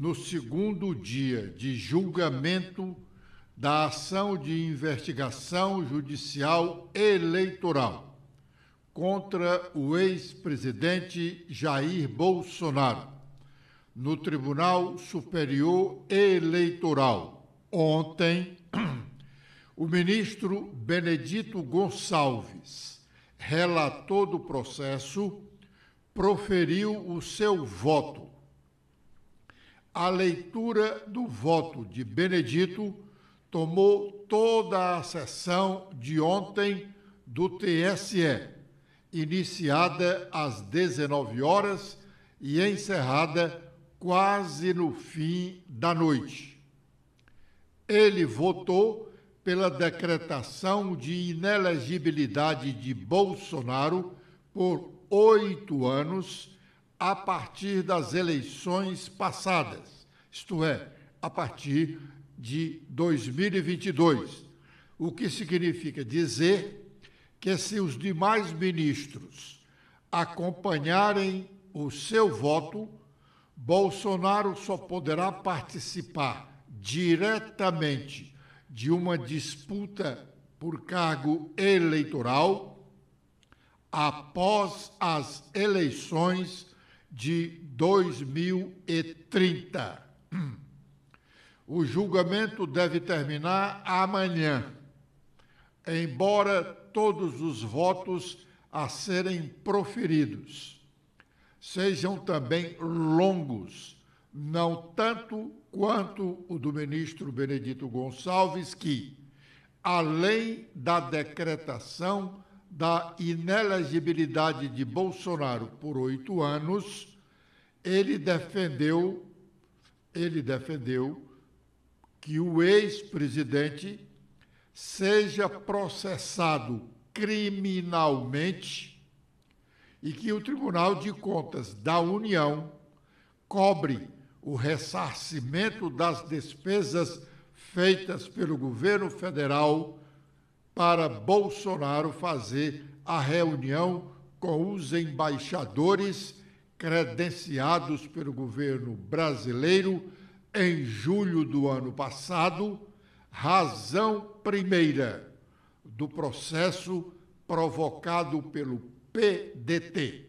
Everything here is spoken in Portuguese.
no segundo dia de julgamento da ação de investigação judicial eleitoral contra o ex-presidente Jair Bolsonaro no Tribunal Superior Eleitoral. Ontem, o ministro Benedito Gonçalves, relator do processo, proferiu o seu voto a leitura do voto de Benedito tomou toda a sessão de ontem do TSE, iniciada às 19 horas e encerrada quase no fim da noite. Ele votou pela decretação de inelegibilidade de Bolsonaro por oito anos a partir das eleições passadas, isto é, a partir de 2022, o que significa dizer que se os demais ministros acompanharem o seu voto, Bolsonaro só poderá participar diretamente de uma disputa por cargo eleitoral após as eleições de 2030. O julgamento deve terminar amanhã, embora todos os votos a serem proferidos sejam também longos, não tanto quanto o do ministro Benedito Gonçalves, que, além da decretação, da inelegibilidade de Bolsonaro por oito anos, ele defendeu, ele defendeu que o ex-presidente seja processado criminalmente e que o Tribunal de Contas da União cobre o ressarcimento das despesas feitas pelo governo federal para Bolsonaro fazer a reunião com os embaixadores credenciados pelo governo brasileiro em julho do ano passado, razão primeira do processo provocado pelo PDT.